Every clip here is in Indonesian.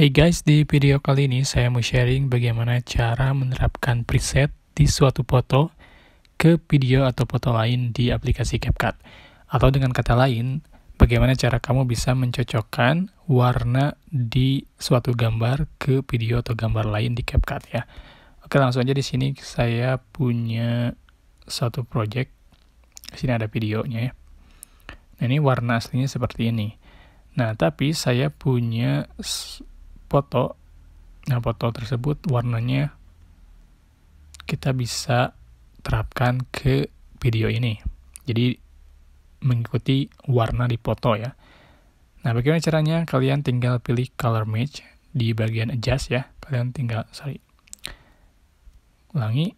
Hey guys, di video kali ini saya mau sharing bagaimana cara menerapkan preset di suatu foto ke video atau foto lain di aplikasi CapCut. Atau dengan kata lain, bagaimana cara kamu bisa mencocokkan warna di suatu gambar ke video atau gambar lain di CapCut ya. Oke, langsung aja di sini saya punya satu project. Di sini ada videonya ya. Nah, ini warna aslinya seperti ini. Nah, tapi saya punya foto nah foto tersebut warnanya kita bisa terapkan ke video ini jadi mengikuti warna di foto ya nah bagaimana caranya kalian tinggal pilih color match di bagian adjust ya kalian tinggal sorry ulangi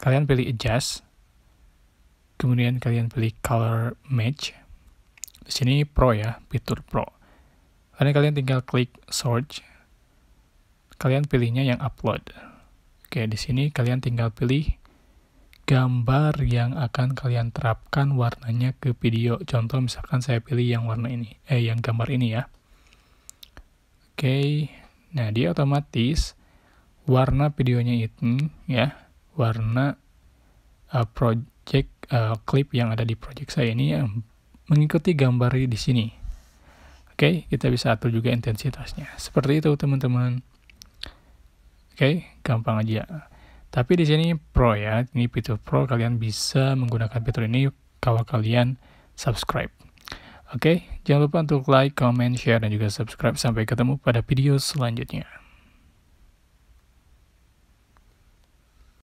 kalian pilih adjust kemudian kalian pilih color match di sini pro ya fitur pro Karena kalian tinggal klik search kalian pilihnya yang upload. Oke, di sini kalian tinggal pilih gambar yang akan kalian terapkan warnanya ke video. Contoh misalkan saya pilih yang warna ini, eh yang gambar ini ya. Oke, nah dia otomatis warna videonya itu ya, warna uh, project uh, eh, clip yang ada di project saya ini yang mengikuti gambar di sini. Oke, kita bisa atur juga intensitasnya. Seperti itu teman-teman okay? gampang aja tapi di sini pro ya ini fitur pro kalian bisa menggunakan fitur ini kalau kalian subscribe oke okay? jangan lupa untuk like comment share dan juga subscribe sampai ketemu pada video selanjutnya